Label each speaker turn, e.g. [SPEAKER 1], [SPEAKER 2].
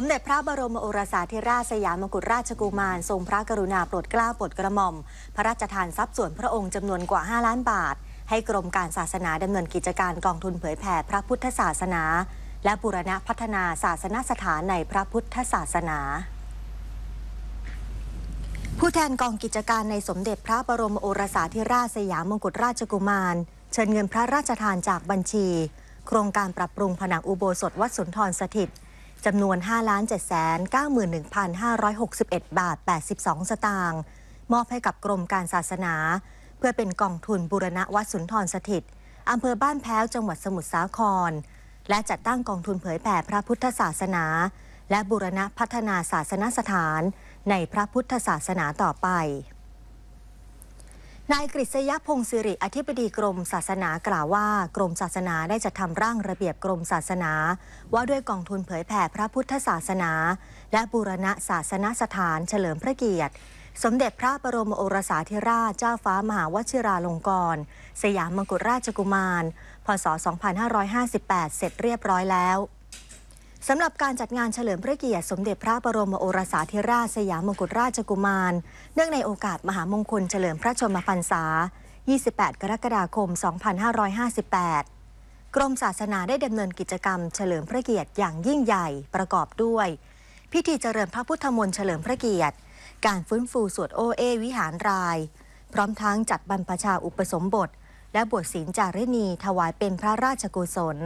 [SPEAKER 1] มเด็จพระบรมโอรสาธิราชสยามกุฎราชกุมารทรงพระกรุณาโปรดเกล้าโปรดกระหม่อม พระราชทานทรัพย์ส่วนพระองค์จำนวนกว่า5ล้านบาท ให้กรมการศาสนาดำเนินกิจการกองทุนเผยแผ่พระพุทธศาสนา และบูรณะพัฒนาศาสนสถานในพระพุทธศาสนา ผู้แทนกองกิจการในสมเด็จพระบรมโอรสาธิราชสยามมกุฎราชกุมาร เชิญเงินพระราชทานจากบัญชี โครงการปรับปรุงผนังอุโบสถวัดสุนทรสถิตจำนวน 5 7 9 1 5 6 1 บาท 82 สตางค์มอบให้กับกรมการศาสนา เพื่อเป็นกองทุนบุรณะวัดสุนทรสถิต อำเภอบ้านแพ้วจังหวัดสมุทรสาคร และจัดตั้งกองทุนเผยแผ่พระพุทธศาสนา และบุรณะพัฒนาศาสนสถานในพระพุทธศาสนาต่อไปนายกฤษยพงศิริอธิบดีกรมศาสนากล่าวว่า กรมศาสนาได้จัดทำร่างระเบียบกรมศาสนา ว่าด้วยกองทุนเผยแผ่พระพุทธศาสนา และบูรณะศาสนสถานเฉลิมพระเกียรติ สมเด็จพระบรมโอรสาธิราชเจ้าฟ้า มหาวชิราลงกรณสยามมกุฎราชกุมารพศ 2558เสร็จเรียบร้อยแล้วสำหรับการจัดงานเฉลิมพระเกียรติสมเด็จพระบรมโอรสาธิราชสยามมกุฎราชกุมาร เนื่องในโอกาสมหามงคลเฉลิมพระชนมพรรษา 28 กรกฎาคม 2558 กรมศาสนาได้ดำเนินกิจกรรมเฉลิมพระเกียรติอย่างยิ่งใหญ่ประกอบด้วย พิธีเจริญพระพุทธมนต์เฉลิมพระเกียรติ การฟื้นฟูสวดโอเอวิหารราย พร้อมทั้งจัดบรรพชาอุปสมบท และบวชศีลจารณีถวายเป็นพระราชกุศล